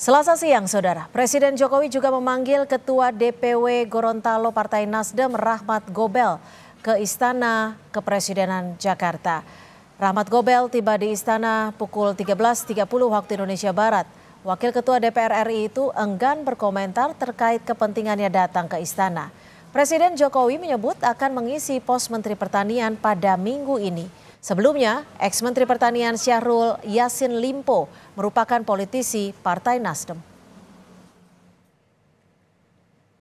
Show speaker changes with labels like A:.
A: Selasa siang, Saudara, Presiden Jokowi juga memanggil Ketua DPW Gorontalo Partai Nasdem Rahmat Gobel ke Istana Kepresidenan Jakarta. Rahmat Gobel tiba di istana pukul 13.30 waktu Indonesia Barat. Wakil Ketua DPR RI itu enggan berkomentar terkait kepentingannya datang ke istana. Presiden Jokowi menyebut akan mengisi pos Menteri Pertanian pada minggu ini. Sebelumnya, ex-Menteri Pertanian Syahrul Yasin Limpo merupakan politisi Partai Nasdem.